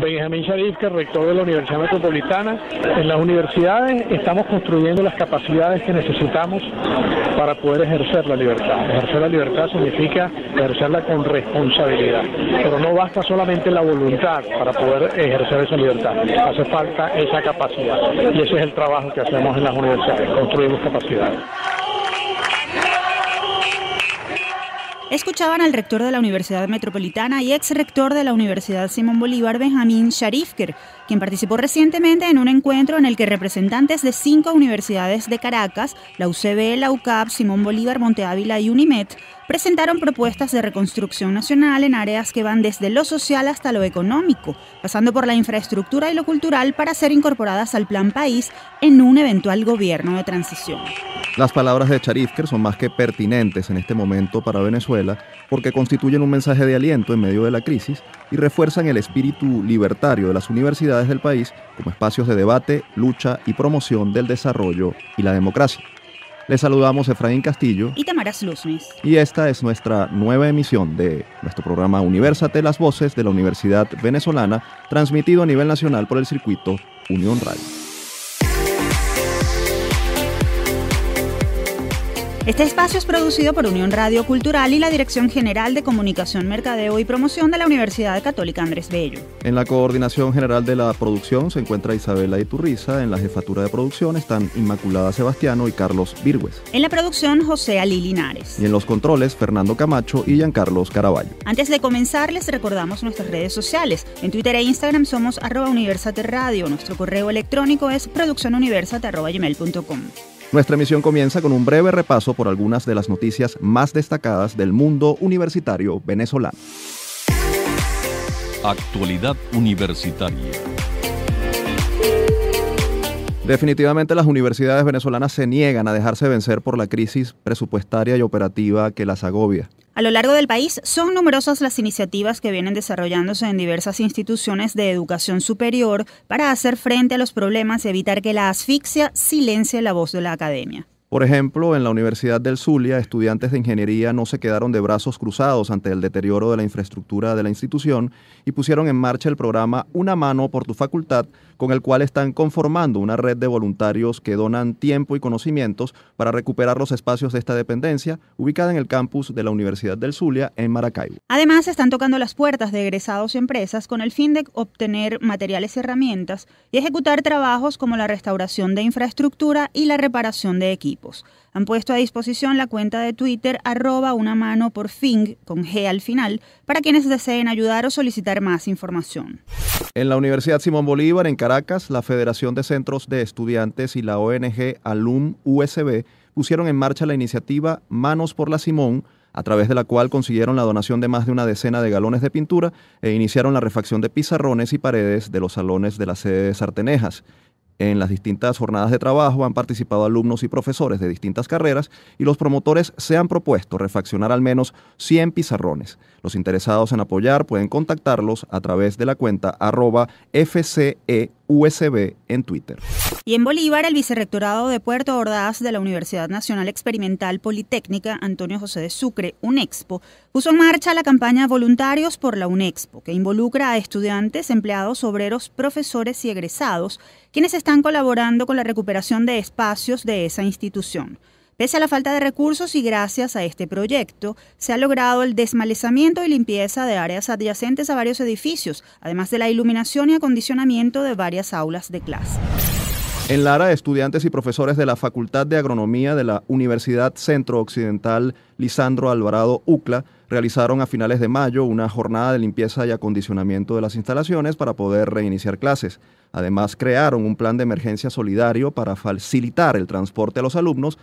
Benjamín Sharif, rector de la Universidad Metropolitana. En las universidades estamos construyendo las capacidades que necesitamos para poder ejercer la libertad. Ejercer la libertad significa ejercerla con responsabilidad, pero no basta solamente la voluntad para poder ejercer esa libertad, hace falta esa capacidad y ese es el trabajo que hacemos en las universidades, construimos capacidades. Escuchaban al rector de la Universidad Metropolitana y ex rector de la Universidad Simón Bolívar, Benjamín Sharifker, quien participó recientemente en un encuentro en el que representantes de cinco universidades de Caracas, la UCB, la UCAP, Simón Bolívar, Monteávila y UNIMET, presentaron propuestas de reconstrucción nacional en áreas que van desde lo social hasta lo económico, pasando por la infraestructura y lo cultural para ser incorporadas al Plan País en un eventual gobierno de transición. Las palabras de Charifker son más que pertinentes en este momento para Venezuela porque constituyen un mensaje de aliento en medio de la crisis y refuerzan el espíritu libertario de las universidades del país como espacios de debate, lucha y promoción del desarrollo y la democracia. Les saludamos Efraín Castillo y Tamara Luznes. Y esta es nuestra nueva emisión de nuestro programa Universate las Voces de la Universidad Venezolana, transmitido a nivel nacional por el circuito Unión Radio. Este espacio es producido por Unión Radio Cultural y la Dirección General de Comunicación, Mercadeo y Promoción de la Universidad Católica Andrés Bello. En la coordinación general de la producción se encuentra Isabela Iturriza, en la jefatura de producción están Inmaculada Sebastiano y Carlos Virgües. En la producción José Ali Linares. Y en los controles Fernando Camacho y Giancarlos Caraballo. Antes de comenzar les recordamos nuestras redes sociales. En Twitter e Instagram somos arroba Nuestro correo electrónico es produccionuniversate.com. Nuestra emisión comienza con un breve repaso por algunas de las noticias más destacadas del mundo universitario venezolano. Actualidad Universitaria. Definitivamente las universidades venezolanas se niegan a dejarse vencer por la crisis presupuestaria y operativa que las agobia. A lo largo del país son numerosas las iniciativas que vienen desarrollándose en diversas instituciones de educación superior para hacer frente a los problemas y evitar que la asfixia silencie la voz de la academia. Por ejemplo, en la Universidad del Zulia, estudiantes de ingeniería no se quedaron de brazos cruzados ante el deterioro de la infraestructura de la institución y pusieron en marcha el programa Una mano por tu facultad, con el cual están conformando una red de voluntarios que donan tiempo y conocimientos para recuperar los espacios de esta dependencia, ubicada en el campus de la Universidad del Zulia, en Maracaibo. Además, están tocando las puertas de egresados y empresas con el fin de obtener materiales y herramientas y ejecutar trabajos como la restauración de infraestructura y la reparación de equipos. Han puesto a disposición la cuenta de Twitter arroba una mano por fin, con G al final, para quienes deseen ayudar o solicitar más información. En la Universidad Simón Bolívar, en Caracas, la Federación de Centros de Estudiantes y la ONG Alum USB pusieron en marcha la iniciativa Manos por la Simón, a través de la cual consiguieron la donación de más de una decena de galones de pintura e iniciaron la refacción de pizarrones y paredes de los salones de la sede de Sartenejas. En las distintas jornadas de trabajo han participado alumnos y profesores de distintas carreras y los promotores se han propuesto refaccionar al menos 100 pizarrones. Los interesados en apoyar pueden contactarlos a través de la cuenta arroba FCEUSB en Twitter. Y en Bolívar, el vicerrectorado de Puerto Ordaz de la Universidad Nacional Experimental Politécnica Antonio José de Sucre, UNEXPO, puso en marcha la campaña Voluntarios por la UNEXPO, que involucra a estudiantes, empleados, obreros, profesores y egresados, quienes están colaborando con la recuperación de espacios de esa institución. Pese a la falta de recursos y gracias a este proyecto, se ha logrado el desmalezamiento y limpieza de áreas adyacentes a varios edificios, además de la iluminación y acondicionamiento de varias aulas de clase. En Lara, estudiantes y profesores de la Facultad de Agronomía de la Universidad Centro Occidental Lisandro Alvarado UCLA realizaron a finales de mayo una jornada de limpieza y acondicionamiento de las instalaciones para poder reiniciar clases. Además, crearon un plan de emergencia solidario para facilitar el transporte a los alumnos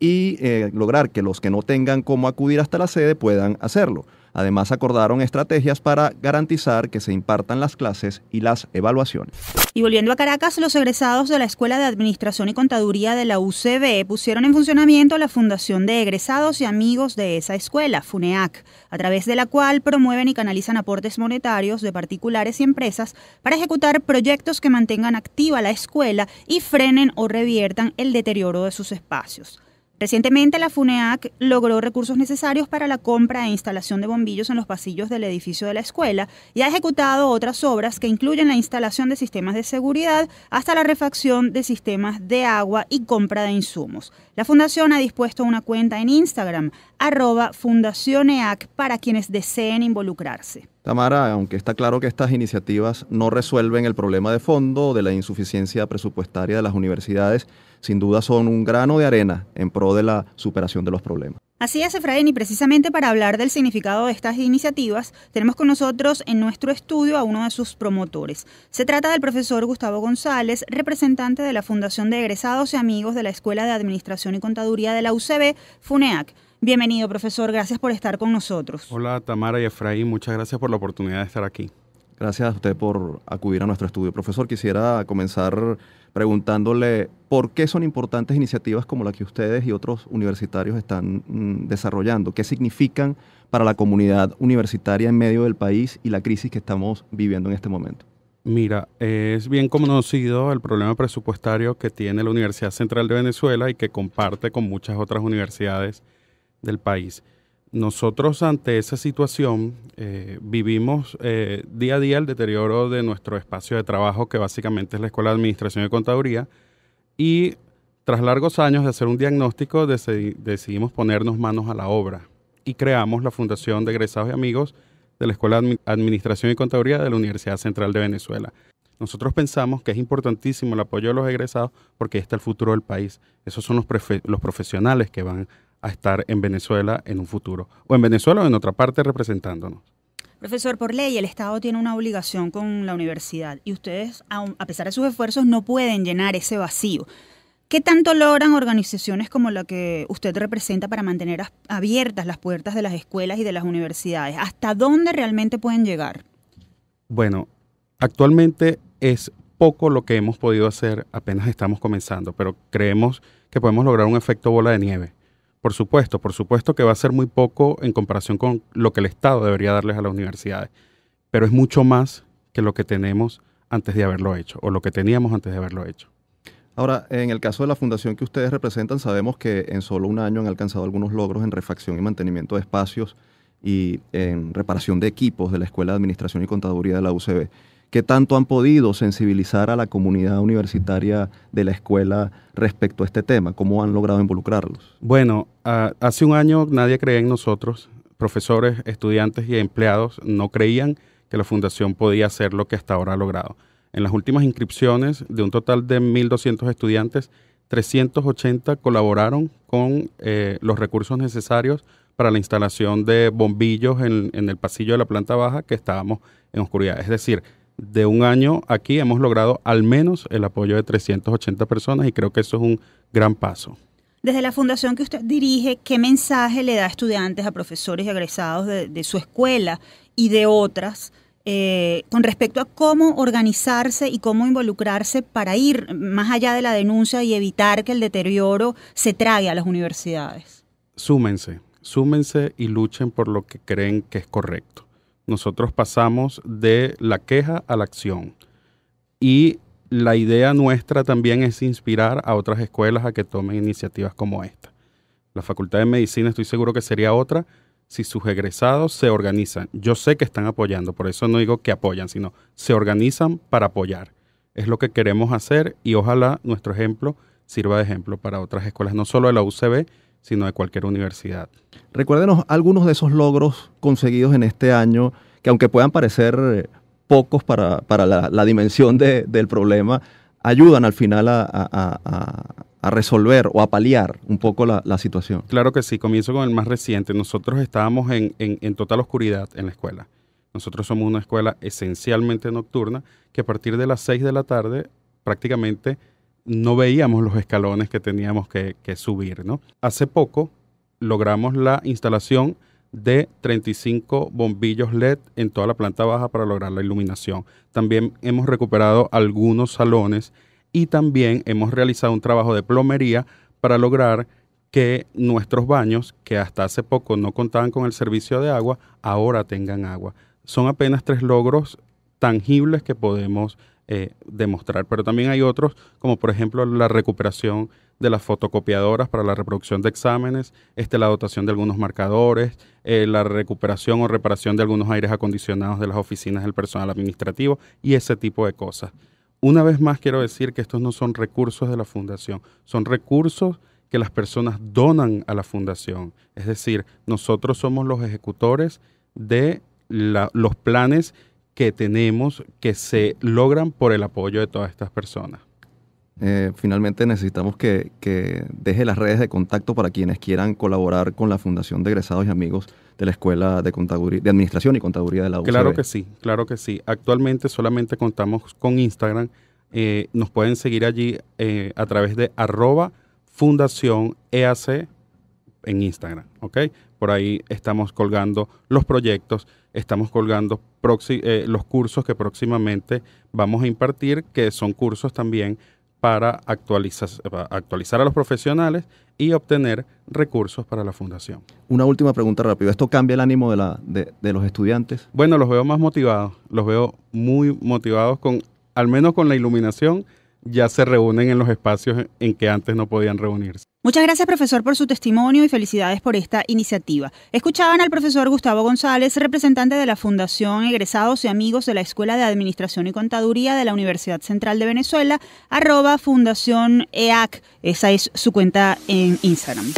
y eh, lograr que los que no tengan cómo acudir hasta la sede puedan hacerlo. Además, acordaron estrategias para garantizar que se impartan las clases y las evaluaciones. Y volviendo a Caracas, los egresados de la Escuela de Administración y Contaduría de la UCB pusieron en funcionamiento la Fundación de Egresados y Amigos de esa escuela, FUNEAC, a través de la cual promueven y canalizan aportes monetarios de particulares y empresas para ejecutar proyectos que mantengan activa la escuela y frenen o reviertan el deterioro de sus espacios. Recientemente la FUNEAC logró recursos necesarios para la compra e instalación de bombillos en los pasillos del edificio de la escuela y ha ejecutado otras obras que incluyen la instalación de sistemas de seguridad hasta la refacción de sistemas de agua y compra de insumos. La fundación ha dispuesto una cuenta en Instagram, arroba fundacioneac, para quienes deseen involucrarse. Tamara, aunque está claro que estas iniciativas no resuelven el problema de fondo de la insuficiencia presupuestaria de las universidades, sin duda son un grano de arena en pro de la superación de los problemas. Así es, Efraín, y precisamente para hablar del significado de estas iniciativas, tenemos con nosotros en nuestro estudio a uno de sus promotores. Se trata del profesor Gustavo González, representante de la Fundación de Egresados y Amigos de la Escuela de Administración y Contaduría de la UCB, FUNEAC. Bienvenido, profesor, gracias por estar con nosotros. Hola, Tamara y Efraín, muchas gracias por la oportunidad de estar aquí. Gracias a usted por acudir a nuestro estudio. Profesor, quisiera comenzar preguntándole por qué son importantes iniciativas como la que ustedes y otros universitarios están mm, desarrollando, qué significan para la comunidad universitaria en medio del país y la crisis que estamos viviendo en este momento. Mira, es bien conocido el problema presupuestario que tiene la Universidad Central de Venezuela y que comparte con muchas otras universidades del país nosotros ante esa situación eh, vivimos eh, día a día el deterioro de nuestro espacio de trabajo, que básicamente es la Escuela de Administración y Contaduría, y tras largos años de hacer un diagnóstico decidimos ponernos manos a la obra y creamos la Fundación de Egresados y Amigos de la Escuela de Administración y Contaduría de la Universidad Central de Venezuela. Nosotros pensamos que es importantísimo el apoyo de los egresados porque este es el futuro del país. Esos son los, profesionales que van a estar en Venezuela en un futuro, o en Venezuela o en otra parte representándonos. Profesor, por ley el Estado tiene una obligación con la universidad y ustedes, a pesar de sus esfuerzos, no pueden llenar ese vacío. ¿Qué tanto logran organizaciones como la que usted representa para mantener abiertas las puertas de las escuelas y de las universidades? ¿Hasta dónde realmente pueden llegar? Bueno, actualmente es poco lo que hemos podido hacer, apenas estamos comenzando, pero creemos que podemos lograr un efecto bola de nieve. Por supuesto, por supuesto que va a ser muy poco en comparación con lo que el Estado debería darles a las universidades, pero es mucho más que lo que tenemos antes de haberlo hecho o lo que teníamos antes de haberlo hecho. Ahora, en el caso de la fundación que ustedes representan, sabemos que en solo un año han alcanzado algunos logros en refacción y mantenimiento de espacios y en reparación de equipos de la Escuela de Administración y Contaduría de la UCB. ¿Qué tanto han podido sensibilizar a la comunidad universitaria de la escuela respecto a este tema? ¿Cómo han logrado involucrarlos? Bueno, hace un año nadie creía en nosotros. Profesores, estudiantes y empleados no creían que la fundación podía hacer lo que hasta ahora ha logrado. En las últimas inscripciones, de un total de 1.200 estudiantes, 380 colaboraron con eh, los recursos necesarios para la instalación de bombillos en, en el pasillo de la planta baja que estábamos en oscuridad. Es decir, de un año aquí hemos logrado al menos el apoyo de 380 personas y creo que eso es un gran paso. Desde la fundación que usted dirige, ¿qué mensaje le da a estudiantes, a profesores y egresados de, su escuela y de otras eh, con respecto a cómo organizarse y cómo involucrarse para ir más allá de la denuncia y evitar que el deterioro se trague a las universidades? Súmense, súmense y luchen por lo que creen que es correcto nosotros pasamos de la queja a la acción. Y la idea nuestra también es inspirar a otras escuelas a que tomen iniciativas como esta. La Facultad de Medicina estoy seguro que sería otra si sus egresados se organizan. Yo sé que están apoyando, por eso no digo que apoyan, sino se organizan para apoyar. Es lo que queremos hacer y ojalá nuestro ejemplo sirva de ejemplo para otras escuelas, no solo de la UCB, sino de cualquier universidad. Recuérdenos algunos de esos logros conseguidos en este año, que aunque puedan parecer eh, pocos para, la, dimensión del problema, ayudan al final a, resolver o a paliar un poco la, situación. Claro que sí, comienzo con el más reciente. Nosotros estábamos en, en total oscuridad en la escuela. Nosotros somos una escuela esencialmente nocturna que a partir de las 6 de la tarde prácticamente no veíamos los escalones que teníamos que, subir. ¿no? Hace poco logramos la instalación de 35 bombillos LED en toda la planta baja para lograr la iluminación. También hemos recuperado algunos salones y también hemos realizado un trabajo de plomería para lograr que nuestros baños, que hasta hace poco no contaban con el servicio de agua, ahora tengan agua. Son apenas tres logros tangibles que podemos eh, demostrar. Pero también hay otros, como por ejemplo la recuperación de las fotocopiadoras para la reproducción de exámenes, este, la dotación de algunos marcadores, eh, la recuperación o reparación de algunos aires acondicionados de las oficinas del personal administrativo y ese tipo de cosas. Una vez más quiero decir que estos no son recursos de la fundación, son recursos que las personas donan a la fundación. Es decir, nosotros somos los ejecutores de los planes que tenemos que se logran por el apoyo de todas estas personas. Eh, finalmente necesitamos que, deje las redes de contacto para quienes quieran colaborar con la Fundación de Egresados y Amigos de la Escuela de, Contaduría, de Administración y Contaduría de la UCB. Claro que sí, claro que sí. Actualmente solamente contamos con Instagram. Eh, nos pueden seguir allí eh, a través de arroba fundación EAC en Instagram, ¿ok? Por ahí estamos colgando los proyectos estamos colgando eh, los cursos que próximamente vamos a impartir, que son cursos también para actualizar, a los profesionales y obtener recursos para la fundación. Una última pregunta rápida. ¿Esto cambia el ánimo de, de los estudiantes? Bueno, los veo más motivados, los veo muy motivados con, al menos con la iluminación, ya se reúnen en los espacios en que antes no podían reunirse. Muchas gracias, profesor, por su testimonio y felicidades por esta iniciativa. Escuchaban al profesor Gustavo González, representante de la Fundación Egresados y Amigos de la Escuela de Administración y Contaduría de la Universidad Central de Venezuela, arroba Fundación EAC. Esa es su cuenta en Instagram.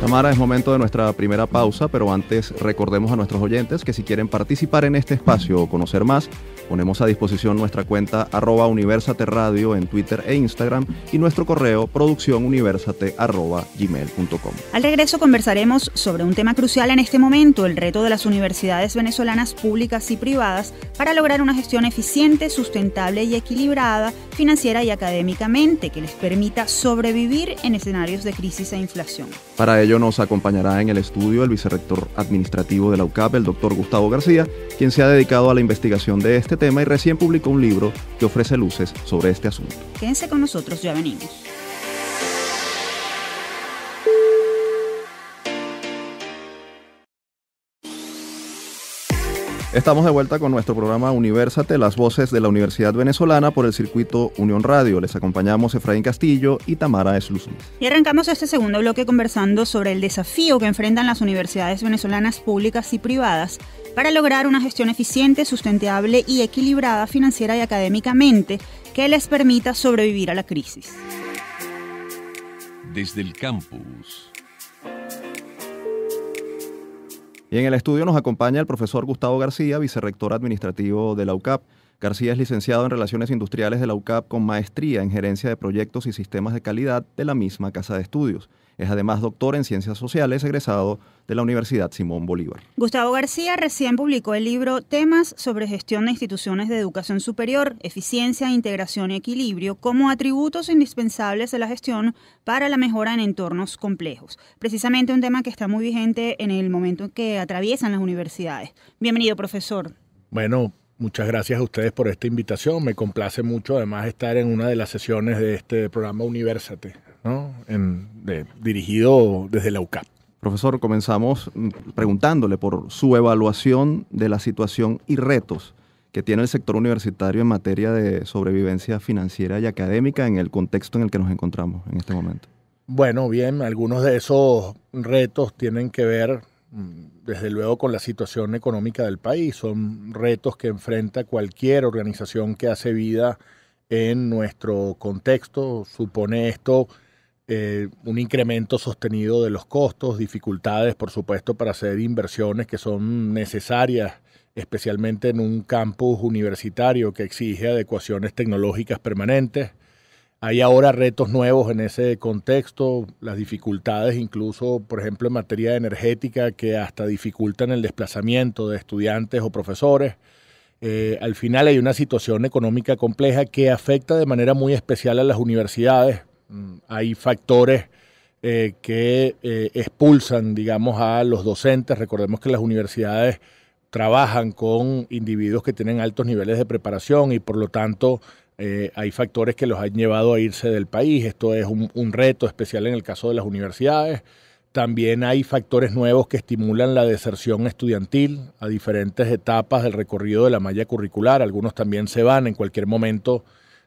Tamara, es momento de nuestra primera pausa, pero antes recordemos a nuestros oyentes que si quieren participar en este espacio o conocer más, Ponemos a disposición nuestra cuenta arroba Universate Radio en Twitter e Instagram y nuestro correo producciónuniversate gmail.com. Al regreso conversaremos sobre un tema crucial en este momento, el reto de las universidades venezolanas públicas y privadas para lograr una gestión eficiente, sustentable y equilibrada financiera y académicamente que les permita sobrevivir en escenarios de crisis e inflación. Para ello nos acompañará en el estudio el vicerrector administrativo de la UCAP, el doctor Gustavo García, quien se ha dedicado a la investigación de este tema y recién publicó un libro que ofrece luces sobre este asunto. Quédense con nosotros, ya venimos. Estamos de vuelta con nuestro programa Universate, las voces de la Universidad Venezolana por el circuito Unión Radio. Les acompañamos Efraín Castillo y Tamara esclusa Y arrancamos este segundo bloque conversando sobre el desafío que enfrentan las universidades venezolanas públicas y privadas para lograr una gestión eficiente, sustentable y equilibrada financiera y académicamente que les permita sobrevivir a la crisis. Desde el campus. Y en el estudio nos acompaña el profesor Gustavo García, vicerrector administrativo de la UCAP. García es licenciado en Relaciones Industriales de la UCAP con maestría en Gerencia de Proyectos y Sistemas de Calidad de la misma Casa de Estudios. Es además doctor en ciencias sociales, egresado de la Universidad Simón Bolívar. Gustavo García recién publicó el libro Temas sobre gestión de instituciones de educación superior, eficiencia, integración y equilibrio como atributos indispensables de la gestión para la mejora en entornos complejos. Precisamente un tema que está muy vigente en el momento en que atraviesan las universidades. Bienvenido, profesor. Bueno, Muchas gracias a ustedes por esta invitación. Me complace mucho además estar en una de las sesiones de este programa Universate. En, dirigido desde la UCAP. Profesor, comenzamos preguntándole por su evaluación de la situación y retos que tiene el sector universitario en materia de sobrevivencia financiera y académica en el contexto en el que nos encontramos en este momento. Bueno, bien, algunos de esos retos tienen que ver mm, desde luego con la situación económica del país. Son retos que enfrenta cualquier organización que hace vida en nuestro contexto. Supone esto eh, un incremento sostenido de los costos, dificultades, por supuesto, para hacer inversiones que son necesarias, especialmente en un campus universitario que exige adecuaciones tecnológicas permanentes. Hay ahora retos nuevos en ese contexto, las dificultades incluso, por ejemplo, en materia energética que hasta dificultan el desplazamiento de estudiantes o profesores. Eh, al final hay una situación económica compleja que afecta de manera muy especial a las universidades, Mm, hay factores eh, que eh, expulsan, digamos, a los docentes. Recordemos que las universidades trabajan con individuos que tienen altos niveles de preparación y por lo tanto eh, hay factores que los han llevado a irse del país. Esto es un, un, reto especial en el caso de las universidades. También hay factores nuevos que estimulan la deserción estudiantil a diferentes etapas del recorrido de la malla curricular. Algunos también se van en cualquier momento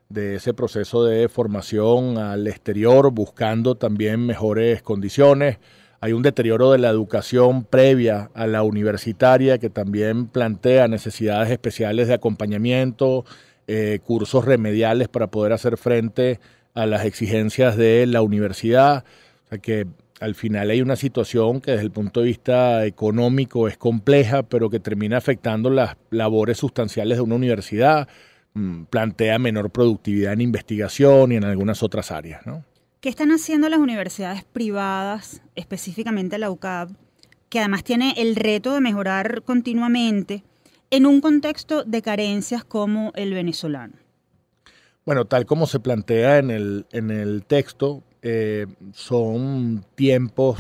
de ese proceso de formación al exterior, buscando también mejores condiciones. Hay un deterioro de la educación previa a la universitaria que también plantea necesidades especiales de acompañamiento, eh, cursos remediales para poder hacer frente a las exigencias de la universidad. O sea que al final hay una situación que desde el punto de vista económico es compleja, pero que termina afectando las labores sustanciales de una universidad. Mm, plantea menor productividad en investigación y en algunas otras áreas. ¿no? ¿Qué están haciendo las universidades privadas, específicamente la UCAP, que además tiene el reto de mejorar continuamente en un contexto de carencias como el venezolano? Bueno, tal como se plantea en el, texto, eh, son tiempos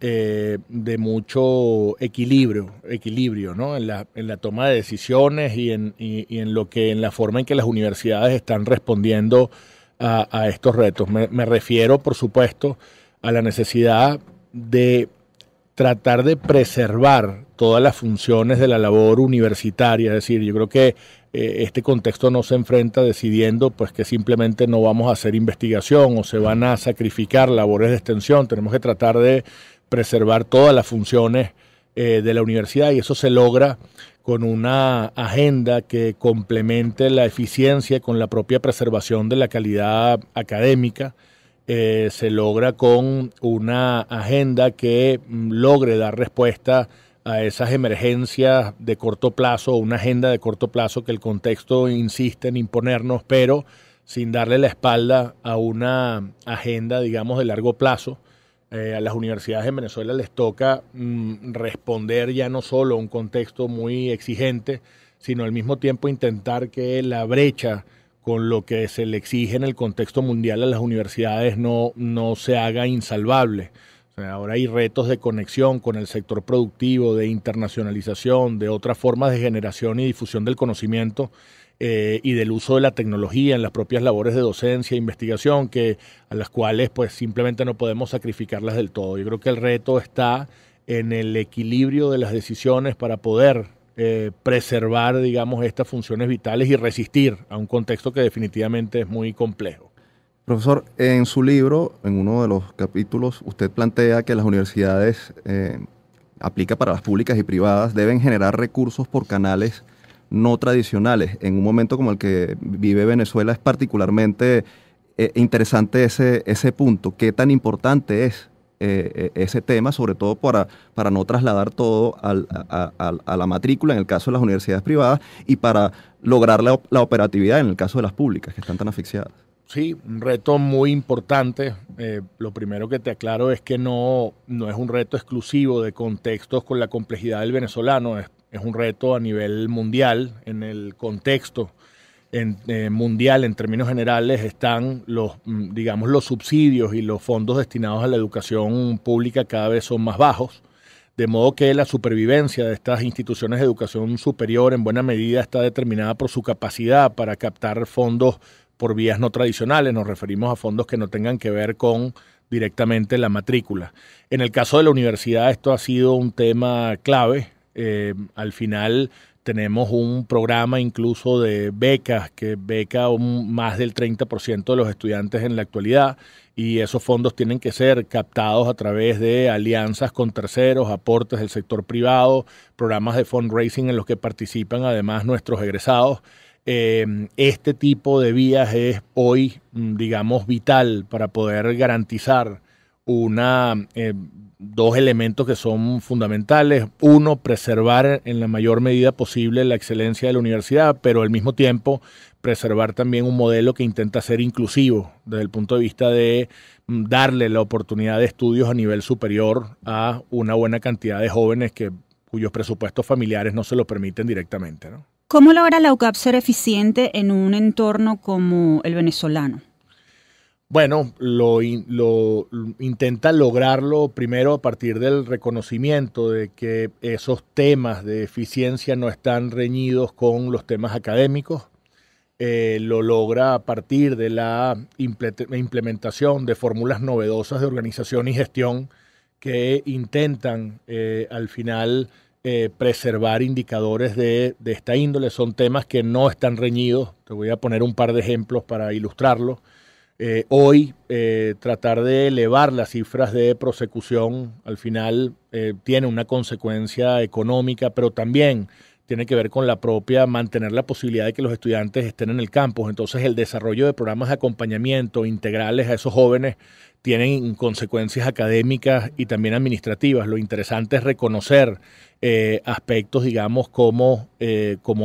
eh, de mucho equilibrio, equilibrio ¿no? en, la, en la toma de decisiones y en, y, en, lo que, en la forma en que las universidades están respondiendo a, estos retos. Me, refiero, por supuesto, a la necesidad de tratar de preservar todas las funciones de la labor universitaria. Es decir, yo creo que eh, este contexto no se enfrenta decidiendo pues que simplemente no vamos a hacer investigación o se van a sacrificar labores de extensión. Tenemos que tratar de preservar todas las funciones eh, de la universidad y eso se logra con una agenda que complemente la eficiencia con la propia preservación de la calidad académica. Eh, se logra con una agenda que mm, logre dar respuesta a esas emergencias de corto plazo, una agenda de corto plazo que el contexto insiste en imponernos, pero sin darle la espalda a una agenda, digamos, de largo plazo eh, a las universidades en Venezuela les toca mm, responder ya no solo a un contexto muy exigente, sino al mismo tiempo intentar que la brecha con lo que se le exige en el contexto mundial a las universidades no, no se haga insalvable. ahora hay retos de conexión con el sector productivo, de internacionalización, de otras formas de generación y difusión del conocimiento eh, y del uso de la tecnología en las propias labores de docencia e investigación, que, a las cuales pues simplemente no podemos sacrificarlas del todo. Yo creo que el reto está en el equilibrio de las decisiones para poder eh, preservar, digamos, estas funciones vitales y resistir a un contexto que definitivamente es muy complejo. Profesor, en su libro, en uno de los capítulos, usted plantea que las universidades, eh, aplica para las públicas y privadas, deben generar recursos por canales no tradicionales. En un momento como el que vive Venezuela es particularmente eh, interesante ese, ese punto. ¿Qué tan importante es eh, eh, ese tema, sobre todo para, para no trasladar todo a, la matrícula en el caso de las universidades privadas y para lograr la, operatividad en el caso de las públicas que están tan asfixiadas? Sí, un reto muy importante. lo primero que te aclaro es que no, no es un reto exclusivo de contextos con la complejidad del venezolano, es un reto a nivel mundial, en el contexto eh, mundial en términos generales están los, mm, digamos, los subsidios y los fondos destinados a la educación pública cada vez son más bajos, de modo que la supervivencia de estas instituciones de educación superior en buena medida está determinada por su capacidad para captar fondos por vías no tradicionales, nos referimos a fondos que no tengan que ver con directamente la matrícula. En el caso de la universidad esto ha sido un tema clave eh, al final tenemos un programa incluso de becas que beca más del 30% de los estudiantes en la actualidad y esos fondos tienen que ser captados a través de alianzas con terceros, aportes del sector privado, programas de fundraising en los que participan además nuestros egresados. Eh, este tipo de vías es hoy, mm, digamos, vital para poder garantizar una eh, dos elementos que son fundamentales. Uno, preservar en la mayor medida posible la excelencia de la universidad, pero al mismo tiempo preservar también un modelo que intenta ser inclusivo desde el punto de vista de mm, darle la oportunidad de estudios a nivel superior a una buena cantidad de jóvenes que, cuyos presupuestos familiares no se lo permiten directamente. ¿Cómo logra la UCAP ser eficiente en un entorno como el venezolano? bueno, lo, intenta lograrlo primero a partir del reconocimiento de que esos temas de eficiencia no están reñidos con los temas académicos. Eh, lo logra a partir de la implementación de fórmulas novedosas de organización y gestión que intentan eh, al final eh, preservar indicadores de, esta índole. Son temas que no están reñidos. Te voy a poner un par de ejemplos para ilustrarlo. Eh, hoy eh, tratar de elevar las cifras de prosecución al final eh, tiene una consecuencia económica, pero también tiene que ver con la propia, mantener la posibilidad de que los estudiantes estén en el campus. Entonces el desarrollo de programas de acompañamiento integrales a esos jóvenes tienen consecuencias académicas y también administrativas. Lo interesante es reconocer aspectos, digamos, como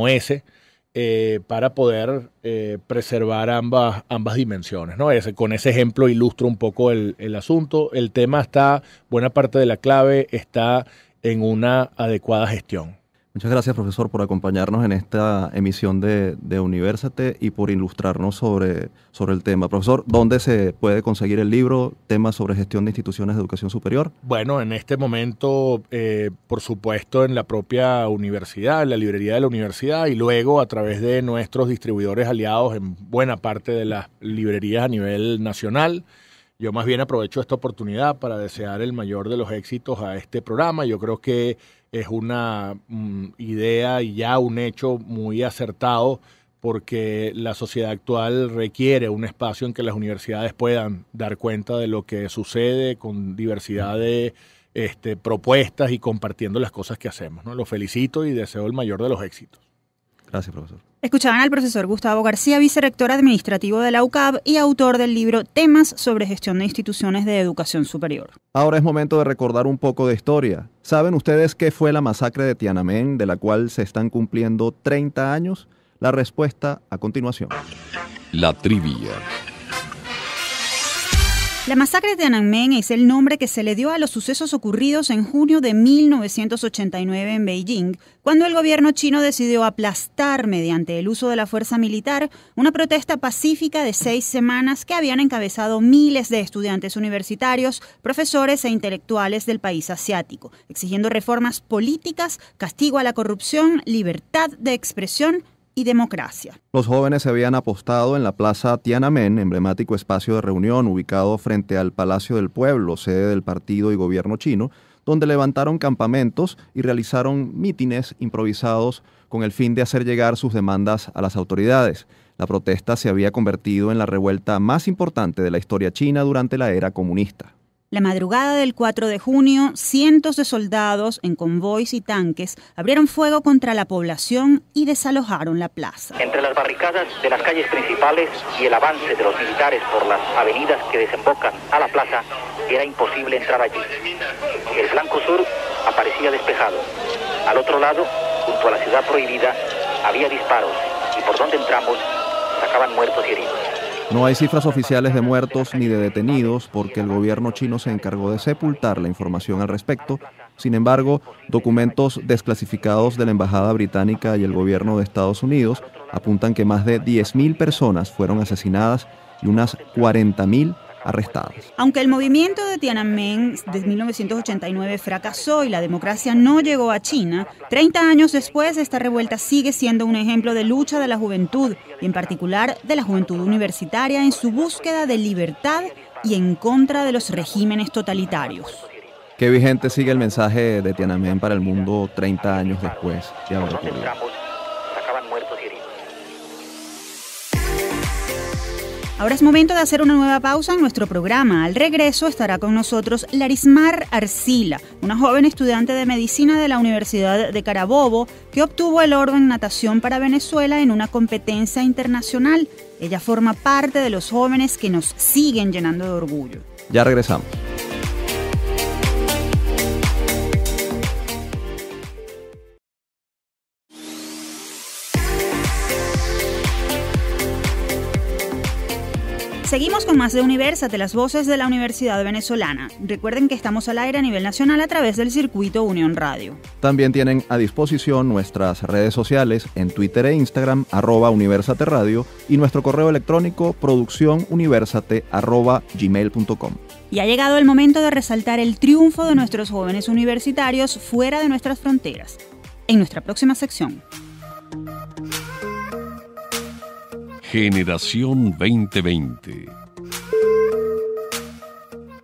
ese eh, para poder eh, preservar ambas, ambas dimensiones. ¿no? con ese ejemplo ilustro un poco el, el asunto. El tema está, buena parte de la clave está en una adecuada gestión. Muchas gracias, profesor, por acompañarnos en esta emisión de, Universate y por ilustrarnos sobre, el tema. Profesor, ¿dónde se puede conseguir el libro, temas sobre gestión de instituciones de educación superior? Bueno, en este momento, eh, por supuesto, en la propia universidad, en la librería de la universidad y luego a través de nuestros distribuidores aliados en buena parte de las librerías a nivel nacional. Yo más bien aprovecho esta oportunidad para desear el mayor de los éxitos a este programa. Yo creo que es una mm, idea y ya un hecho muy acertado porque la sociedad actual requiere un espacio en que las universidades puedan dar cuenta de lo que sucede con diversidad de este, propuestas y compartiendo las cosas que hacemos. ¿no? Los felicito y deseo el mayor de los éxitos. Gracias, profesor. Escuchaban al profesor Gustavo García, vicerector administrativo de la UCAB y autor del libro Temas sobre gestión de instituciones de educación superior. Ahora es momento de recordar un poco de historia. ¿Saben ustedes qué fue la masacre de Tiananmen, de la cual se están cumpliendo 30 años? La respuesta a continuación. La trivia. La masacre de Tiananmen es el nombre que se le dio a los sucesos ocurridos en junio de 1989 en Beijing, cuando el gobierno chino decidió aplastar mediante el uso de la fuerza militar una protesta pacífica de seis semanas que habían encabezado miles de estudiantes universitarios, profesores e intelectuales del país asiático, exigiendo reformas políticas, castigo a la corrupción, libertad de expresión y democracia. Los jóvenes se habían apostado en la plaza Tiananmen, emblemático espacio de reunión ubicado frente al Palacio del Pueblo, sede del partido y gobierno chino, donde levantaron campamentos y realizaron mítines improvisados con el fin de hacer llegar sus demandas a las autoridades. La protesta se había convertido en la revuelta más importante de la historia china durante la era comunista. La madrugada del 4 de junio, cientos de soldados en convoys y tanques abrieron fuego contra la población y desalojaron la plaza. Entre las barricadas de las calles principales y el avance de los militares por las avenidas que desembocan a la plaza, era imposible entrar allí. El flanco sur aparecía despejado. Al otro lado, junto a la ciudad prohibida, había disparos y por donde entramos sacaban muertos y heridos. No hay cifras oficiales de muertos ni de detenidos porque el gobierno chino se encargó de sepultar la información al respecto. Sin embargo, documentos desclasificados de la Embajada Británica y el gobierno de Estados Unidos apuntan que más de 10.000 personas fueron asesinadas y unas 40.000 aunque el movimiento de Tiananmen de 1989 fracasó y la democracia no llegó a China, 30 años después esta revuelta sigue siendo un ejemplo de lucha de la juventud y en particular de la juventud universitaria en su búsqueda de libertad y en contra de los regímenes totalitarios. Qué vigente sigue el mensaje de Tiananmen para el mundo 30 años después Ahora es momento de hacer una nueva pausa en nuestro programa. Al regreso estará con nosotros Larismar Arcila, una joven estudiante de medicina de la Universidad de Carabobo que obtuvo el oro en natación para Venezuela en una competencia internacional. Ella forma parte de los jóvenes que nos siguen llenando de orgullo. Ya regresamos. Seguimos con más de Universate, las voces de la Universidad Venezolana. Recuerden que estamos al aire a nivel nacional a través del circuito Unión Radio. También tienen a disposición nuestras redes sociales en Twitter e Instagram, arroba Universate Radio, y nuestro correo electrónico producciónuniversate arroba gmail.com. Y ha llegado el momento de resaltar el triunfo de nuestros jóvenes universitarios fuera de nuestras fronteras. En nuestra próxima sección. Generación 2020.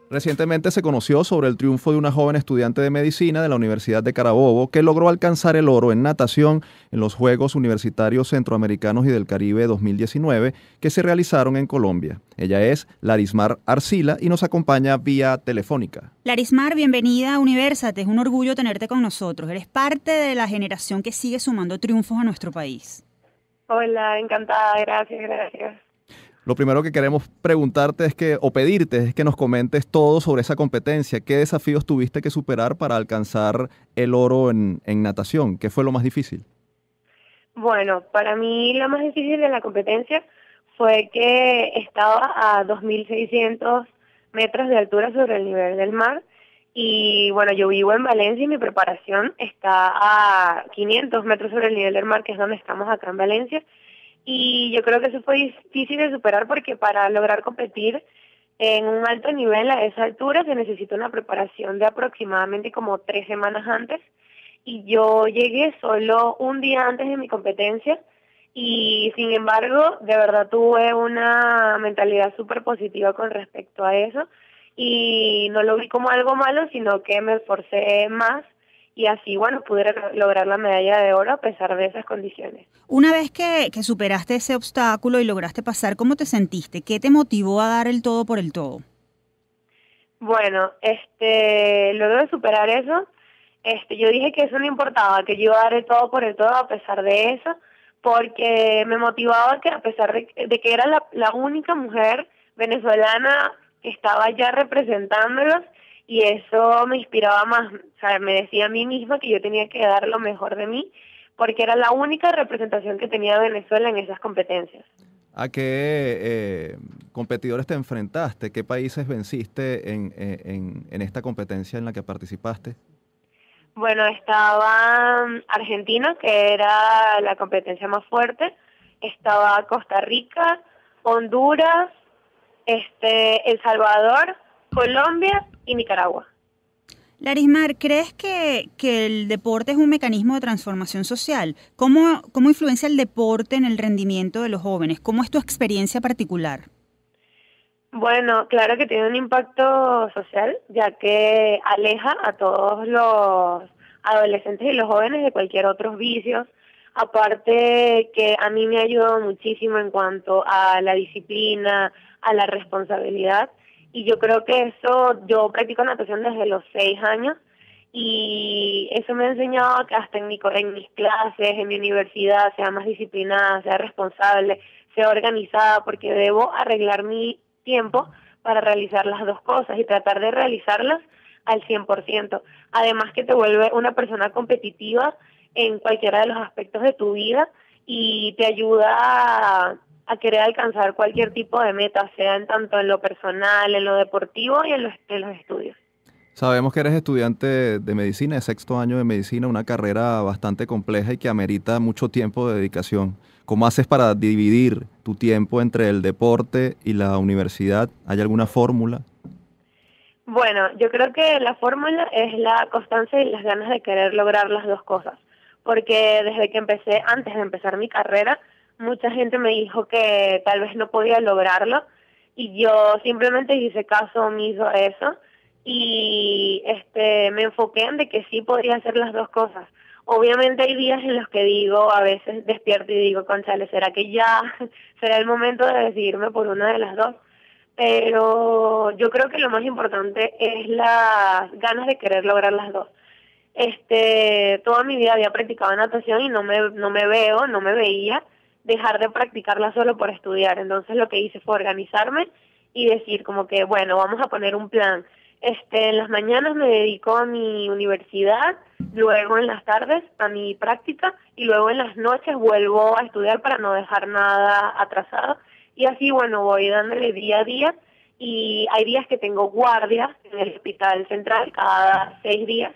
Recientemente se conoció sobre el triunfo de una joven estudiante de medicina de la Universidad de Carabobo que logró alcanzar el oro en natación en los Juegos Universitarios Centroamericanos y del Caribe 2019 que se realizaron en Colombia. Ella es Larismar Arcila y nos acompaña vía telefónica. Larismar, bienvenida a Universate. Es un orgullo tenerte con nosotros. Eres parte de la generación que sigue sumando triunfos a nuestro país. Hola, encantada, gracias, gracias. Lo primero que queremos preguntarte es que, o pedirte, es que nos comentes todo sobre esa competencia. ¿Qué desafíos tuviste que superar para alcanzar el oro en, en natación? ¿Qué fue lo más difícil? Bueno, para mí lo más difícil de la competencia fue que estaba a 2.600 metros de altura sobre el nivel del mar y bueno, yo vivo en Valencia y mi preparación está a 500 metros sobre el nivel del mar, que es donde estamos acá en Valencia. Y yo creo que eso fue difícil de superar porque para lograr competir en un alto nivel a esa altura se necesita una preparación de aproximadamente como tres semanas antes. Y yo llegué solo un día antes de mi competencia y sin embargo de verdad tuve una mentalidad súper positiva con respecto a eso y no lo vi como algo malo, sino que me esforcé más y así, bueno, pude lograr la medalla de oro a pesar de esas condiciones. Una vez que, que, superaste ese obstáculo y lograste pasar, ¿cómo te sentiste? ¿Qué te motivó a dar el todo por el todo? Bueno, este, luego de superar eso, este, yo dije que eso no importaba, que yo iba a dar el todo por el todo a pesar de eso, porque me motivaba que a pesar de, de que era la, la única mujer venezolana estaba ya representándolos y eso me inspiraba más, o sea, me decía a mí misma que yo tenía que dar lo mejor de mí porque era la única representación que tenía Venezuela en esas competencias. ¿A qué eh, competidores te enfrentaste? ¿Qué países venciste eh, en, en esta competencia en la que participaste? Bueno, estaba mm, Argentina, que era la competencia más fuerte, estaba Costa Rica, Honduras, este, El Salvador, Colombia y Nicaragua. Larismar, ¿crees que, que, el deporte es un mecanismo de transformación social? ¿Cómo, ¿Cómo influencia el deporte en el rendimiento de los jóvenes? ¿Cómo es tu experiencia particular? Bueno, claro que tiene un impacto social, ya que aleja a todos los adolescentes y los jóvenes de cualquier otro vicio. Aparte que a mí me ha ayudado muchísimo en cuanto a la disciplina, a la responsabilidad y yo creo que eso, yo practico natación desde los seis años y eso me ha enseñado que hasta en, en mis clases, en mi universidad, sea más disciplinada, sea responsable, sea organizada, porque debo arreglar mi tiempo para realizar las dos cosas y tratar de realizarlas al 100%. Además que te vuelve una persona competitiva en cualquiera de los aspectos de tu vida y te ayuda a, a querer alcanzar cualquier tipo de meta, sea en tanto en lo personal, en lo deportivo y en los, los estudios. Sabemos que eres estudiante de medicina, de sexto año de medicina, una carrera bastante compleja y que amerita mucho tiempo de dedicación. ¿Cómo haces para dividir tu tiempo entre el deporte y la universidad? ¿Hay alguna fórmula? Bueno, yo creo que la fórmula es la constancia y las ganas de querer lograr las dos cosas, porque desde que empecé, antes de empezar mi carrera, mucha gente me dijo que tal vez no podía lograrlo y yo simplemente hice caso omiso a eso y este me enfoqué en de que sí podría hacer las dos cosas. Obviamente hay días en los que digo, a veces despierto y digo, Conchale, ¿será que ya será el momento de decidirme por una de las dos? Pero yo creo que lo más importante es las ganas de querer lograr las dos. Este, toda mi vida había practicado natación y no me, no me veo, no me veía dejar de practicarla solo por estudiar. Entonces lo que hice fue organizarme y decir como que, bueno, vamos a poner un plan. Este, en las mañanas me dedico a mi universidad, luego en las tardes a mi práctica y luego en las noches vuelvo a estudiar para no dejar nada atrasado. Y así, bueno, voy dándole día a día y hay días que tengo guardias en el hospital central cada seis días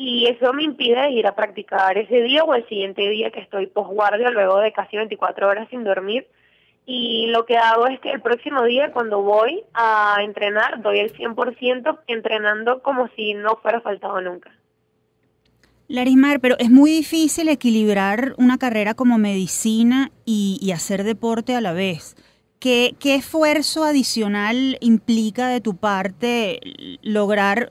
y eso me impide ir a practicar ese día o el siguiente día que estoy posguardia luego de casi 24 horas sin dormir. Y lo que hago es que el próximo día cuando voy a entrenar doy el 100% entrenando como si no fuera faltado nunca. Larismar, pero es muy difícil equilibrar una carrera como medicina y, y hacer deporte a la vez. ¿Qué, ¿Qué, esfuerzo adicional implica de tu parte lograr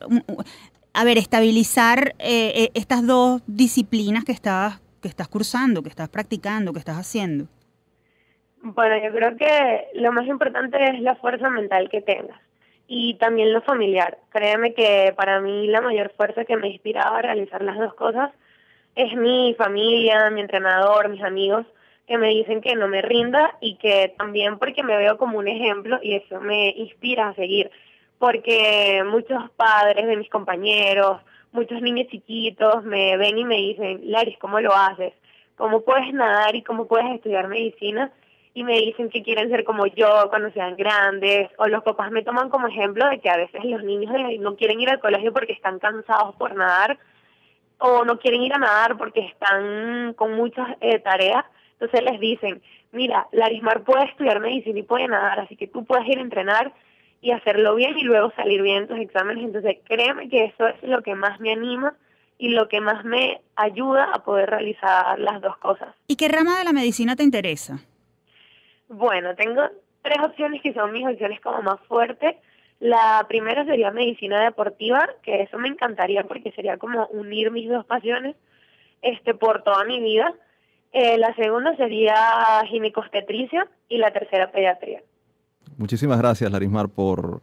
a ver, estabilizar eh, eh, estas dos disciplinas que estás, que estás cursando, que estás practicando, que estás haciendo? Bueno, yo creo que lo más importante es la fuerza mental que tengas y también lo familiar. Créeme que para mí la mayor fuerza que me inspiraba a realizar las dos cosas es mi familia, mi entrenador, mis amigos, que me dicen que no me rinda y que también porque me veo como un ejemplo y eso me inspira a seguir porque muchos padres de mis compañeros, muchos niños chiquitos me ven y me dicen, Laris, ¿cómo lo haces? ¿Cómo puedes nadar y cómo puedes estudiar medicina? Y me dicen que quieren ser como yo cuando sean grandes, o los papás me toman como ejemplo de que a veces los niños no quieren ir al colegio porque están cansados por nadar, o no quieren ir a nadar porque están con muchas eh, tareas. Entonces les dicen, mira, Laris Mar puede estudiar medicina y puede nadar, así que tú puedes ir a entrenar y hacerlo bien y luego salir bien en tus exámenes. Entonces, créeme que eso es lo que más me anima y lo que más me ayuda a poder realizar las dos cosas. ¿Y qué rama de la medicina te interesa? Bueno, tengo tres opciones que son mis opciones como más fuertes. La primera sería medicina deportiva, que eso me encantaría porque sería como unir mis dos pasiones este por toda mi vida. Eh, la segunda sería ginecostetricia y la tercera pediatría. Muchísimas gracias, Larismar, por,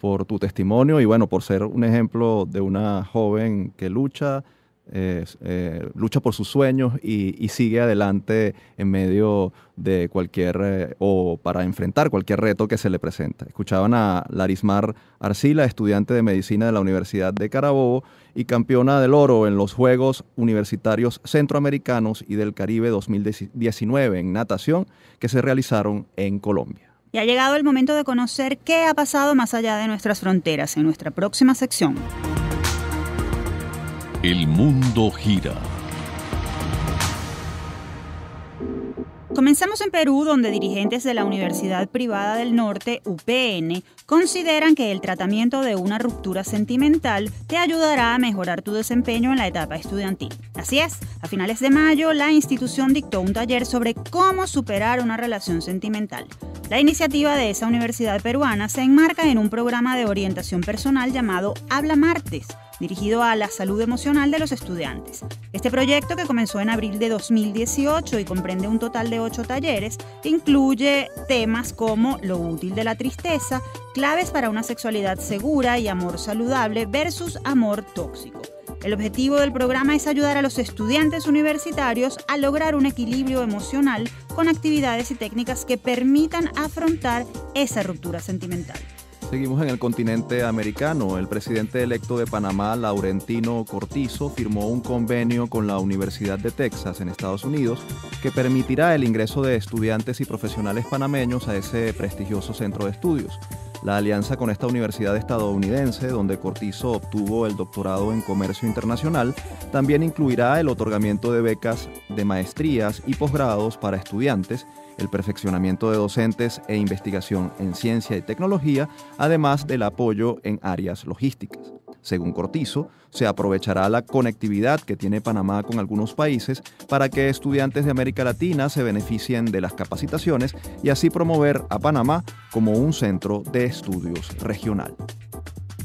por tu testimonio y bueno, por ser un ejemplo de una joven que lucha, eh, eh, lucha por sus sueños y, sigue adelante en medio de cualquier eh, o para enfrentar cualquier reto que se le presenta. Escuchaban a Larismar Arcila, estudiante de medicina de la Universidad de Carabobo y campeona del oro en los Juegos Universitarios Centroamericanos y del Caribe 2019 en natación que se realizaron en Colombia. Y ha llegado el momento de conocer qué ha pasado más allá de nuestras fronteras en nuestra próxima sección. El mundo gira Comenzamos en Perú, donde dirigentes de la Universidad Privada del Norte, UPN, consideran que el tratamiento de una ruptura sentimental te ayudará a mejorar tu desempeño en la etapa estudiantil. Así es, a finales de mayo, la institución dictó un taller sobre cómo superar una relación sentimental. La iniciativa de esa universidad peruana se enmarca en un programa de orientación personal llamado Habla Martes dirigido a la salud emocional de los estudiantes. Este proyecto, que comenzó en abril de 2018 y comprende un total de ocho talleres, incluye temas como lo útil de la tristeza, claves para una sexualidad segura y amor saludable versus amor tóxico. El objetivo del programa es ayudar a los estudiantes universitarios a lograr un equilibrio emocional con actividades y técnicas que permitan afrontar esa ruptura sentimental. Seguimos en el continente americano. El presidente electo de Panamá, Laurentino Cortizo, firmó un convenio con la Universidad de Texas en Estados Unidos que permitirá el ingreso de estudiantes y profesionales panameños a ese prestigioso centro de estudios. La alianza con esta universidad estadounidense, donde Cortizo obtuvo el doctorado en comercio internacional, también incluirá el otorgamiento de becas de maestrías y posgrados para estudiantes el perfeccionamiento de docentes e investigación en ciencia y tecnología, además del apoyo en áreas logísticas. Según Cortizo, se aprovechará la conectividad que tiene Panamá con algunos países para que estudiantes de América Latina se beneficien de las capacitaciones y así promover a Panamá como un centro de estudios regional.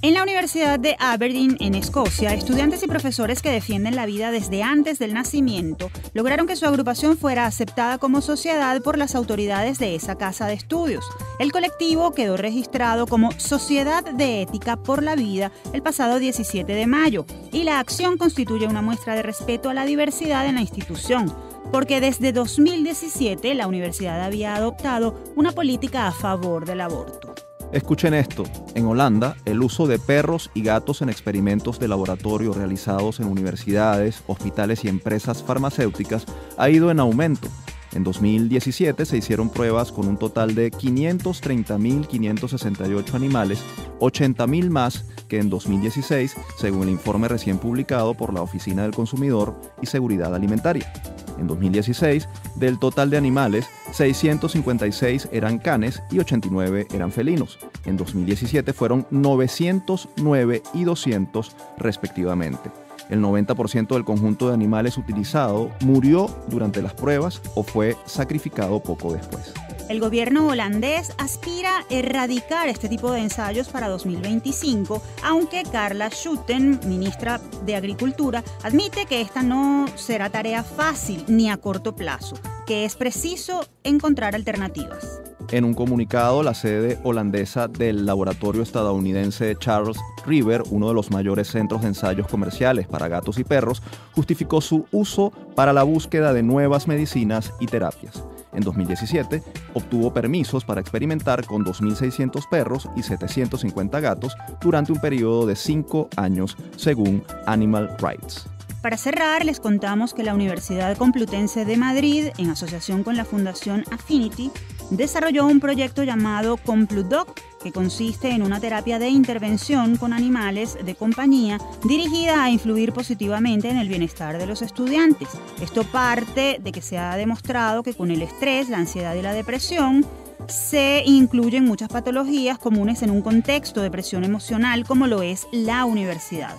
En la Universidad de Aberdeen, en Escocia, estudiantes y profesores que defienden la vida desde antes del nacimiento lograron que su agrupación fuera aceptada como sociedad por las autoridades de esa casa de estudios. El colectivo quedó registrado como Sociedad de Ética por la Vida el pasado 17 de mayo y la acción constituye una muestra de respeto a la diversidad en la institución porque desde 2017 la universidad había adoptado una política a favor del aborto. Escuchen esto, en Holanda el uso de perros y gatos en experimentos de laboratorio realizados en universidades, hospitales y empresas farmacéuticas ha ido en aumento en 2017 se hicieron pruebas con un total de 530.568 animales, 80.000 más que en 2016, según el informe recién publicado por la Oficina del Consumidor y Seguridad Alimentaria. En 2016, del total de animales, 656 eran canes y 89 eran felinos. En 2017 fueron 909 y 200 respectivamente. El 90% del conjunto de animales utilizado murió durante las pruebas o fue sacrificado poco después. El gobierno holandés aspira a erradicar este tipo de ensayos para 2025, aunque Carla Schutten, ministra de Agricultura, admite que esta no será tarea fácil ni a corto plazo, que es preciso encontrar alternativas. En un comunicado, la sede holandesa del laboratorio estadounidense Charles River, uno de los mayores centros de ensayos comerciales para gatos y perros, justificó su uso para la búsqueda de nuevas medicinas y terapias. En 2017, obtuvo permisos para experimentar con 2.600 perros y 750 gatos durante un periodo de 5 años, según Animal Rights. Para cerrar, les contamos que la Universidad Complutense de Madrid, en asociación con la Fundación Affinity, desarrolló un proyecto llamado CompluDoc que consiste en una terapia de intervención con animales de compañía dirigida a influir positivamente en el bienestar de los estudiantes. Esto parte de que se ha demostrado que con el estrés, la ansiedad y la depresión, se incluyen muchas patologías comunes en un contexto de presión emocional como lo es la universidad.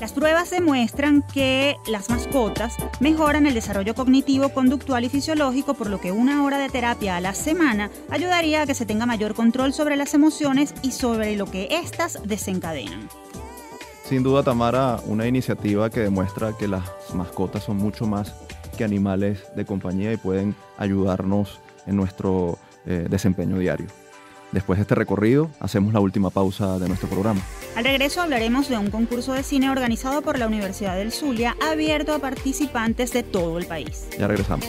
Las pruebas demuestran que las mascotas mejoran el desarrollo cognitivo, conductual y fisiológico, por lo que una hora de terapia a la semana ayudaría a que se tenga mayor control sobre las emociones y sobre lo que éstas desencadenan. Sin duda, Tamara, una iniciativa que demuestra que las mascotas son mucho más que animales de compañía y pueden ayudarnos en nuestro eh, desempeño diario. Después de este recorrido, hacemos la última pausa de nuestro programa. Al regreso hablaremos de un concurso de cine organizado por la Universidad del Zulia, abierto a participantes de todo el país. Ya regresamos.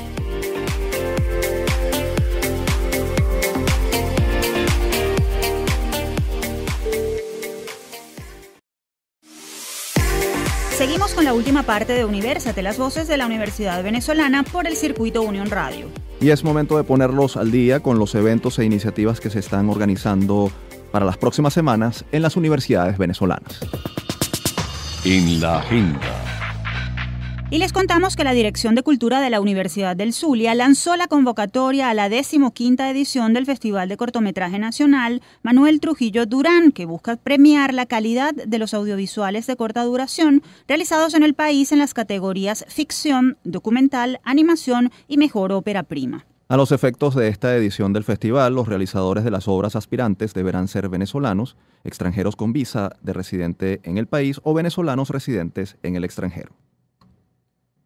Seguimos con la última parte de Universate, las voces de la Universidad Venezolana por el circuito Unión Radio. Y es momento de ponerlos al día con los eventos e iniciativas que se están organizando para las próximas semanas en las universidades venezolanas. En la agenda. Y les contamos que la Dirección de Cultura de la Universidad del Zulia lanzó la convocatoria a la decimoquinta edición del Festival de Cortometraje Nacional Manuel Trujillo Durán, que busca premiar la calidad de los audiovisuales de corta duración realizados en el país en las categorías ficción, documental, animación y mejor ópera prima. A los efectos de esta edición del festival, los realizadores de las obras aspirantes deberán ser venezolanos, extranjeros con visa de residente en el país o venezolanos residentes en el extranjero.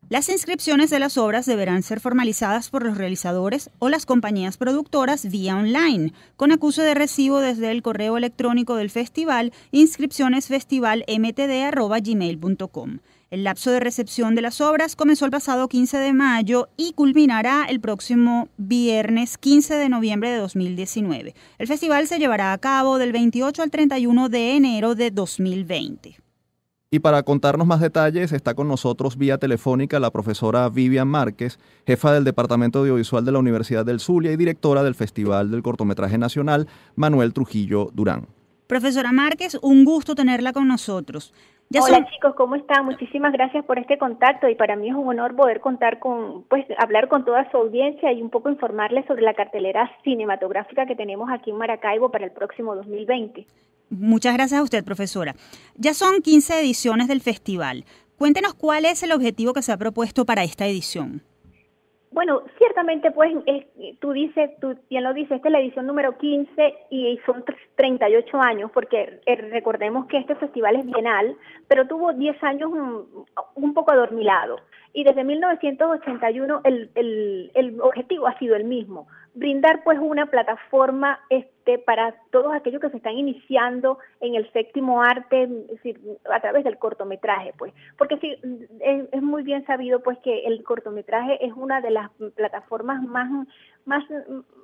Las inscripciones de las obras deberán ser formalizadas por los realizadores o las compañías productoras vía online, con acuse de recibo desde el correo electrónico del festival inscripcionesfestivalmtd.gmail.com. El lapso de recepción de las obras comenzó el pasado 15 de mayo y culminará el próximo viernes 15 de noviembre de 2019. El festival se llevará a cabo del 28 al 31 de enero de 2020. Y para contarnos más detalles está con nosotros vía telefónica la profesora Vivian Márquez, jefa del Departamento Audiovisual de la Universidad del Zulia y directora del Festival del Cortometraje Nacional Manuel Trujillo Durán. Profesora Márquez, un gusto tenerla con nosotros. Hola chicos, ¿cómo están? Muchísimas gracias por este contacto y para mí es un honor poder contar con, pues hablar con toda su audiencia y un poco informarles sobre la cartelera cinematográfica que tenemos aquí en Maracaibo para el próximo 2020. Muchas gracias a usted, profesora. Ya son 15 ediciones del festival. Cuéntenos cuál es el objetivo que se ha propuesto para esta edición. Bueno, ciertamente, pues tú dices, tú bien lo dices, esta es la edición número 15 y son 38 años, porque eh, recordemos que este festival es bienal, pero tuvo 10 años un poco adormilado. Y desde 1981 el, objetivo ha sido el mismo, brindar pues una plataforma este, para todos aquellos que se están iniciando en el séptimo arte a través del cortometraje pues porque sí, es, muy bien sabido pues que el cortometraje es una de las plataformas más más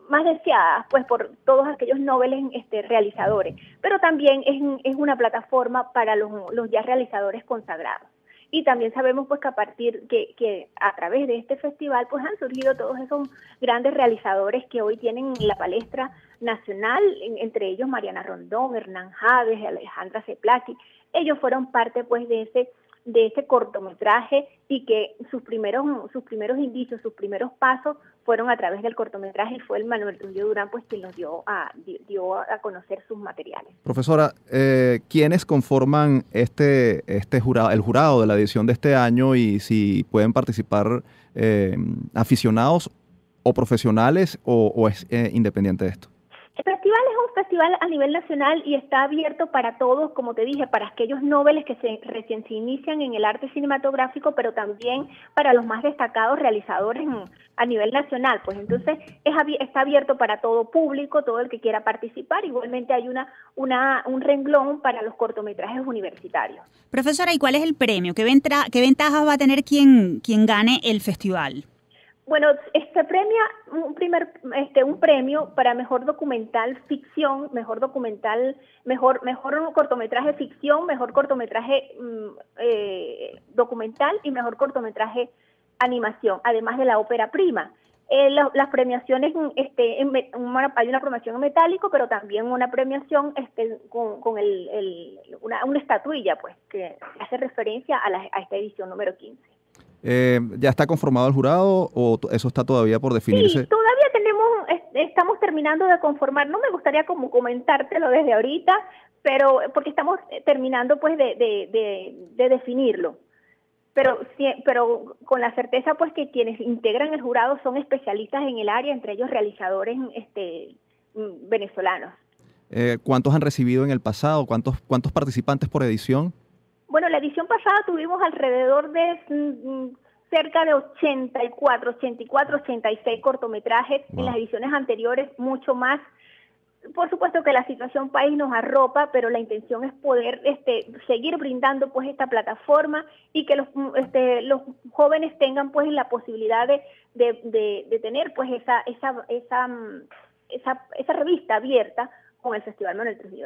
más deseadas pues por todos aquellos noveles este, realizadores pero también es, una plataforma para los ya realizadores consagrados y también sabemos pues que a partir que, que a través de este festival pues han surgido todos esos grandes realizadores que hoy tienen la palestra nacional, entre ellos Mariana Rondón, Hernán Javes, Alejandra Ceplaki. Ellos fueron parte pues de ese de este cortometraje y que sus primeros, sus primeros indicios, sus primeros pasos fueron a través del cortometraje y fue el Manuel Trujillo Durán pues quien nos dio a, dio a conocer sus materiales. Profesora, eh, ¿quiénes conforman este, este jurado, el jurado de la edición de este año y si pueden participar eh, aficionados o profesionales o, es eh, independiente de esto? festival es un festival a nivel nacional y está abierto para todos, como te dije, para aquellos noveles que se, recién se inician en el arte cinematográfico, pero también para los más destacados realizadores a nivel nacional. Pues entonces es, está abierto para todo público, todo el que quiera participar. Igualmente hay una, una, un renglón para los cortometrajes universitarios. Profesora, ¿y cuál es el premio? ¿Qué, ventajas va a tener quien, quien gane el festival? Bueno, este premia un primer este un premio para mejor documental ficción, mejor documental, mejor mejor cortometraje ficción, mejor cortometraje mm, eh, documental y mejor cortometraje animación, además de la ópera prima. Eh, las premiaciones, mm, este, hay una premiación en metálico, pero también una premiación este, con, el, el, una, estatuilla, pues, que hace referencia a, la, a esta edición número 15. Eh, ¿Ya está conformado el jurado o eso está todavía por definirse? Sí, todavía tenemos, estamos terminando de conformar. No me gustaría como comentártelo desde ahorita, pero porque estamos eh, terminando pues de, definirlo pero pero con la certeza pues que quienes integran el jurado son especialistas en el área, entre ellos realizadores este, mm, venezolanos. Eh, ¿Cuántos han recibido en el pasado? ¿Cuántos cuántos participantes por edición? Bueno, la edición pasada tuvimos alrededor de mm, cerca de 84, 84, 86 cortometrajes. En las ediciones anteriores, mucho más. Por supuesto que la situación país nos arropa, pero la intención es poder este, seguir brindando pues esta plataforma y que los, mm, este, los jóvenes tengan pues la posibilidad de, tener pues esa, esa, esa, mm, esa, esa revista abierta con el Festival Manuel Trujillo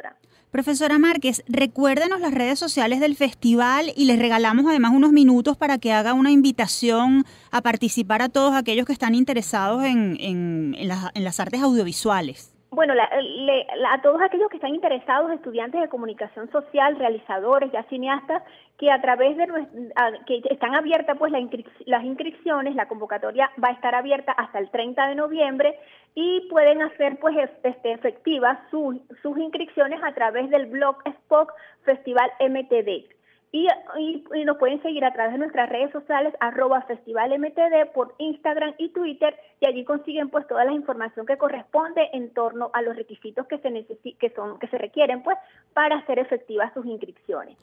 Profesora Márquez, recuérdenos las redes sociales del festival y les regalamos además unos minutos para que haga una invitación a participar a todos aquellos que están interesados en las artes audiovisuales. Bueno, a todos aquellos que están interesados, estudiantes de comunicación social, realizadores, ya cineastas, que a través de que están abiertas pues las inscripciones, la convocatoria va a estar abierta hasta el 30 de noviembre y pueden hacer pues este, efectivas sus, inscripciones a través del blog Spock Festival MTD. Y, nos pueden seguir a través de nuestras redes sociales, arroba Festival MTD por Instagram y Twitter, y allí consiguen pues toda la información que corresponde en torno a los requisitos que se, son, que se requieren pues para hacer efectivas sus inscripciones.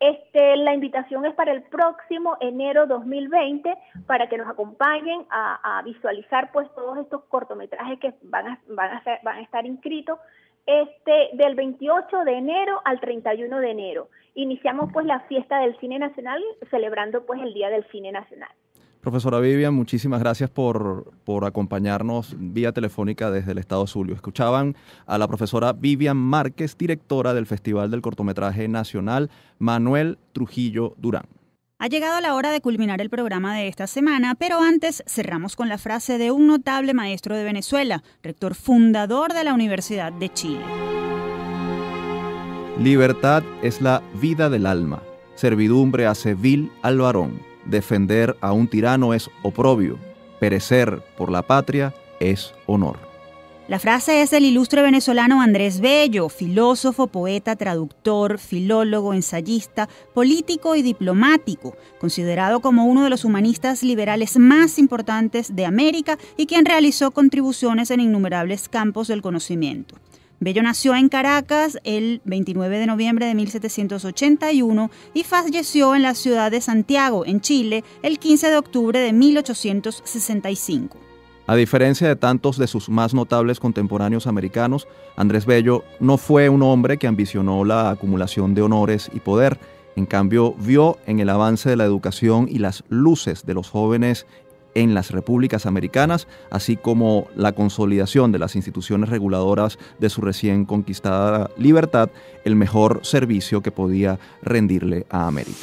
Este, la invitación es para el próximo enero 2020 para que nos acompañen a, visualizar pues todos estos cortometrajes que van van a, van a estar inscritos este, del 28 de enero al 31 de enero. Iniciamos pues la fiesta del cine nacional, celebrando pues el Día del Cine Nacional. Profesora Vivian, muchísimas gracias por, por acompañarnos vía telefónica desde el Estado Zulio. Escuchaban a la profesora Vivian Márquez, directora del Festival del Cortometraje Nacional Manuel Trujillo Durán. Ha llegado la hora de culminar el programa de esta semana, pero antes cerramos con la frase de un notable maestro de Venezuela, rector fundador de la Universidad de Chile. Libertad es la vida del alma, servidumbre hace vil al varón, defender a un tirano es oprobio, perecer por la patria es honor. La frase es del ilustre venezolano Andrés Bello, filósofo, poeta, traductor, filólogo, ensayista, político y diplomático, considerado como uno de los humanistas liberales más importantes de América y quien realizó contribuciones en innumerables campos del conocimiento. Bello nació en Caracas el 29 de noviembre de 1781 y falleció en la ciudad de Santiago, en Chile, el 15 de octubre de 1865. A diferencia de tantos de sus más notables contemporáneos americanos, Andrés Bello no fue un hombre que ambicionó la acumulación de honores y poder. En cambio, vio en el avance de la educación y las luces de los jóvenes en las repúblicas americanas, así como la consolidación de las instituciones reguladoras de su recién conquistada libertad, el mejor servicio que podía rendirle a América.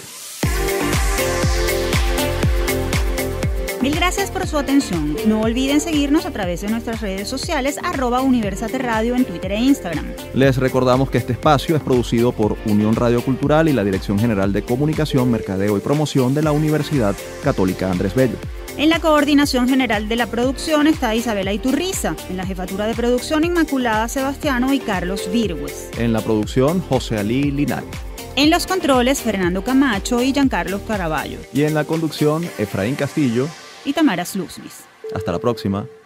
Mil gracias por su atención. No olviden seguirnos a través de nuestras redes sociales arroba Universate Radio en Twitter e Instagram. Les recordamos que este espacio es producido por Unión Radio Cultural y la Dirección General de Comunicación, Mercadeo y Promoción de la Universidad Católica Andrés Bello. En la coordinación general de la producción está Isabela Iturriza, en la jefatura de producción Inmaculada Sebastiano y Carlos Virgües. En la producción José Alí Linares. En los controles Fernando Camacho y Giancarlo Caraballo. Y en la conducción Efraín Castillo, y Tamara Sluznis. Hasta la próxima.